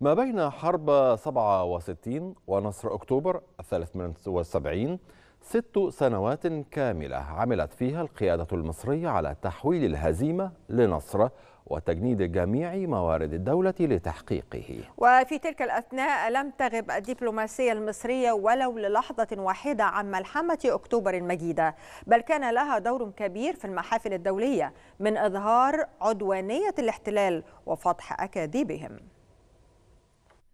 ما بين حرب 67 ونصر أكتوبر 73 ست سنوات كاملة عملت فيها القيادة المصرية على تحويل الهزيمة لنصر وتجنيد جميع موارد الدولة لتحقيقه وفي تلك الأثناء لم تغب الدبلوماسية المصرية ولو للحظة واحدة عن ملحمة أكتوبر المجيدة بل كان لها دور كبير في المحافل الدولية من إظهار عدوانية الاحتلال وفضح أكاذيبهم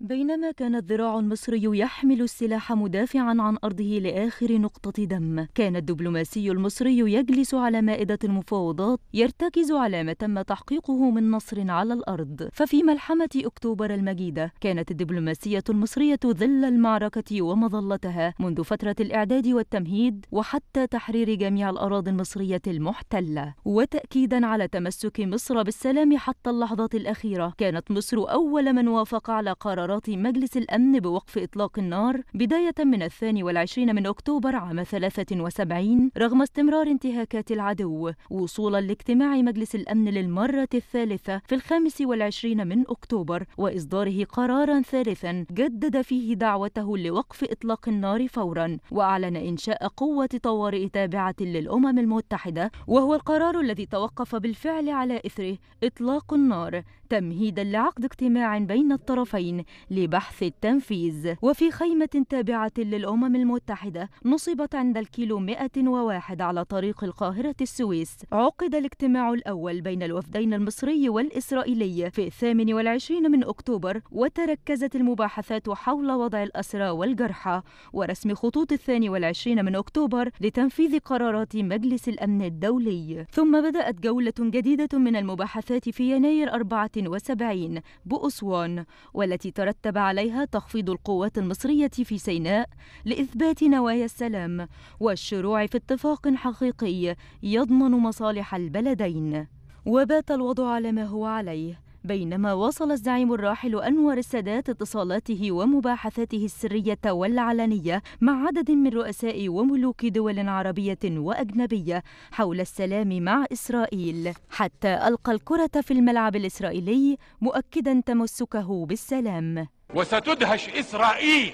بينما كان الذراع المصري يحمل السلاح مدافعا عن أرضه لآخر نقطة دم كان الدبلوماسي المصري يجلس على مائدة المفاوضات يرتكز على ما تم تحقيقه من نصر على الأرض ففي ملحمة أكتوبر المجيدة كانت الدبلوماسية المصرية ظل المعركة ومظلتها منذ فترة الإعداد والتمهيد وحتى تحرير جميع الأراضي المصرية المحتلة وتأكيدا على تمسك مصر بالسلام حتى اللحظات الأخيرة كانت مصر أول من وافق على قرارات قرارات مجلس الأمن بوقف إطلاق النار بداية من الثاني والعشرين من أكتوبر عام 73 رغم استمرار انتهاكات العدو وصولا لاجتماع مجلس الأمن للمرة الثالثة في الخامس والعشرين من أكتوبر وإصداره قرارا ثالثا جدد فيه دعوته لوقف إطلاق النار فورا وأعلن إنشاء قوة طوارئ تابعة للأمم المتحدة وهو القرار الذي توقف بالفعل على إثره إطلاق النار تمهيدا لعقد اجتماع بين الطرفين لبحث التنفيذ وفي خيمة تابعة للأمم المتحدة نصبت عند الكيلو 101 على طريق القاهرة السويس عقد الاجتماع الأول بين الوفدين المصري والإسرائيلي في 28 من أكتوبر وتركزت المباحثات حول وضع الأسرى والجرحى ورسم خطوط 22 من أكتوبر لتنفيذ قرارات مجلس الأمن الدولي ثم بدأت جولة جديدة من المباحثات في يناير 74 بأسوان والتي ترتب عليها تخفيض القوات المصرية في سيناء لإثبات نوايا السلام والشروع في اتفاق حقيقي يضمن مصالح البلدين وبات الوضع على ما هو عليه بينما واصل الزعيم الراحل أنور السادات اتصالاته ومباحثاته السرية والعلنية مع عدد من رؤساء وملوك دول عربية وأجنبية حول السلام مع إسرائيل حتى ألقى الكرة في الملعب الإسرائيلي مؤكدا تمسكه بالسلام وستدهش إسرائيل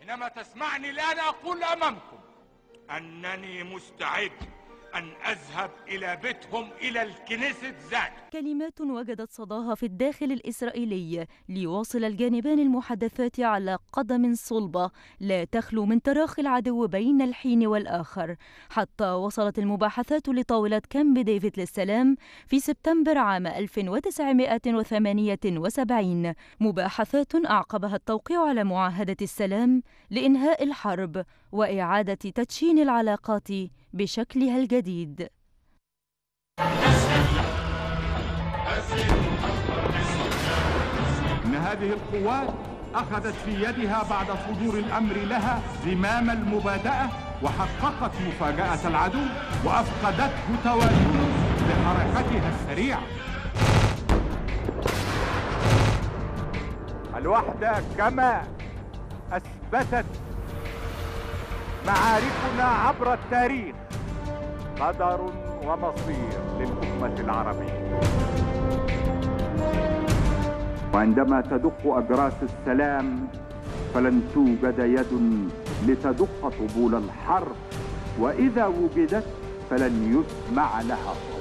حينما تسمعني الآن أقول أمامكم أنني مستعد أن أذهب إلى بيتهم إلى الكنيسة ذات كلمات وجدت صداها في الداخل الإسرائيلي ليواصل الجانبان المحادثات على قدم صلبة لا تخلو من تراخي العدو بين الحين والآخر حتى وصلت المباحثات لطاولة كامب ديفيد للسلام في سبتمبر عام 1978 مباحثات أعقبها التوقيع على معاهدة السلام لإنهاء الحرب وإعادة تدشين العلاقات بشكلها الجديد إن هذه القوات أخذت في يدها بعد صدور الأمر لها زمام المبادئة وحققت مفاجأة العدو وأفقدته توازنه بحركتها السريعة الوحدة كما أثبتت معاركنا عبر التاريخ قدر ومصير للأمة العربية وعندما تدق أجراس السلام فلن توجد يد لتدق طبول الحرب وإذا وجدت فلن يسمع لها